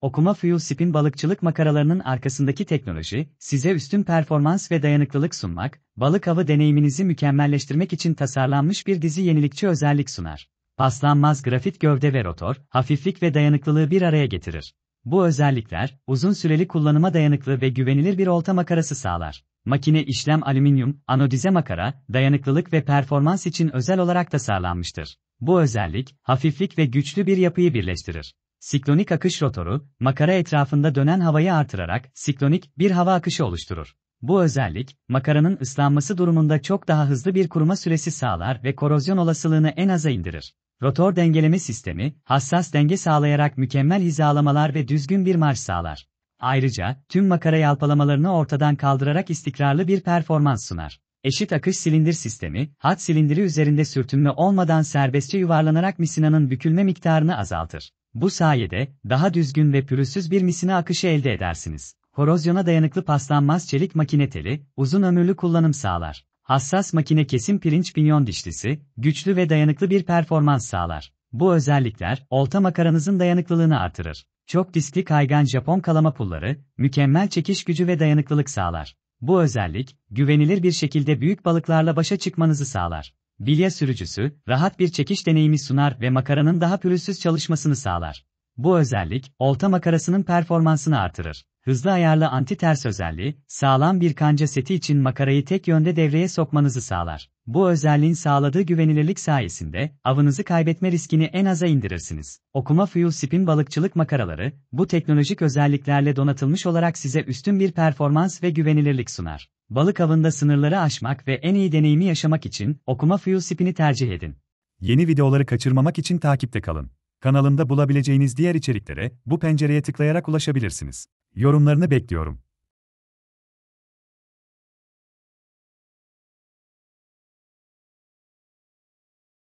Okuma Fuel Spin balıkçılık makaralarının arkasındaki teknoloji, size üstün performans ve dayanıklılık sunmak, balık avı deneyiminizi mükemmelleştirmek için tasarlanmış bir dizi yenilikçi özellik sunar. Paslanmaz grafit gövde ve rotor, hafiflik ve dayanıklılığı bir araya getirir. Bu özellikler, uzun süreli kullanıma dayanıklı ve güvenilir bir olta makarası sağlar. Makine işlem alüminyum, anodize makara, dayanıklılık ve performans için özel olarak tasarlanmıştır. Bu özellik, hafiflik ve güçlü bir yapıyı birleştirir. Siklonik akış rotoru, makara etrafında dönen havayı artırarak siklonik bir hava akışı oluşturur. Bu özellik, makaranın ıslanması durumunda çok daha hızlı bir kuruma süresi sağlar ve korozyon olasılığını en aza indirir. Rotor dengeleme sistemi, hassas denge sağlayarak mükemmel hizalamalar ve düzgün bir marş sağlar. Ayrıca, tüm makara yalpalamalarını ortadan kaldırarak istikrarlı bir performans sunar. Eşit akış silindir sistemi, hat silindiri üzerinde sürtünme olmadan serbestçe yuvarlanarak misinanın bükülme miktarını azaltır. Bu sayede, daha düzgün ve pürüzsüz bir misine akışı elde edersiniz. Korozyona dayanıklı paslanmaz çelik makine teli, uzun ömürlü kullanım sağlar. Hassas makine kesim pirinç pinyon dişlisi, güçlü ve dayanıklı bir performans sağlar. Bu özellikler, olta makaranızın dayanıklılığını artırır. Çok diskli kaygan Japon kalama pulları, mükemmel çekiş gücü ve dayanıklılık sağlar. Bu özellik, güvenilir bir şekilde büyük balıklarla başa çıkmanızı sağlar. Bilye sürücüsü, rahat bir çekiş deneyimi sunar ve makaranın daha pürüzsüz çalışmasını sağlar. Bu özellik, olta makarasının performansını artırır. Hızlı ayarlı anti-ters özelliği, sağlam bir kanca seti için makarayı tek yönde devreye sokmanızı sağlar. Bu özelliğin sağladığı güvenilirlik sayesinde, avınızı kaybetme riskini en aza indirirsiniz. Okuma Fuel Spin balıkçılık makaraları, bu teknolojik özelliklerle donatılmış olarak size üstün bir performans ve güvenilirlik sunar. Balık avında sınırları aşmak ve en iyi deneyimi yaşamak için okuma Fuel Spin'i tercih edin. Yeni videoları kaçırmamak için takipte kalın. Kanalımda bulabileceğiniz diğer içeriklere bu pencereye tıklayarak ulaşabilirsiniz. Yorumlarını bekliyorum.